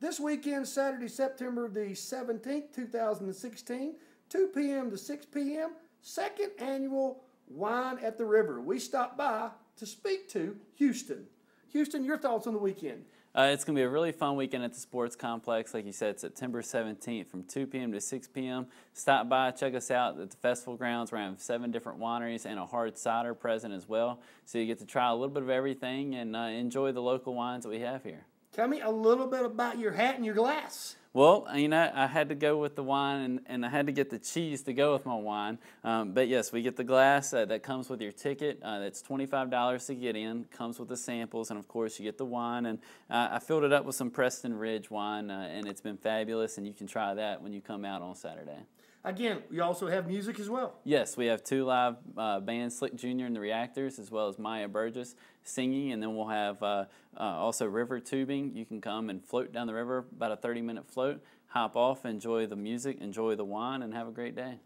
This weekend, Saturday, September the 17th, 2016, 2 p.m. to 6 p.m., second annual Wine at the River. We stopped by to speak to Houston. Houston, your thoughts on the weekend? Uh, it's going to be a really fun weekend at the sports complex. Like you said, September 17th from 2 p.m. to 6 p.m. Stop by, check us out at the festival grounds. we have seven different wineries and a hard cider present as well. So you get to try a little bit of everything and uh, enjoy the local wines that we have here. Tell me a little bit about your hat and your glass. Well, uh, you know, I had to go with the wine and, and I had to get the cheese to go with my wine. Um, but yes, we get the glass uh, that comes with your ticket. Uh, $25 to get in, comes with the samples, and of course, you get the wine. And uh, I filled it up with some Preston Ridge wine, uh, and it's been fabulous. And you can try that when you come out on Saturday. Again, we also have music as well. Yes, we have two live uh, bands, Slick Jr. and the Reactors, as well as Maya Burgess singing, and then we'll have uh, uh, also river tubing. You can come and float down the river, about a 30 minute float, hop off, enjoy the music, enjoy the wine, and have a great day.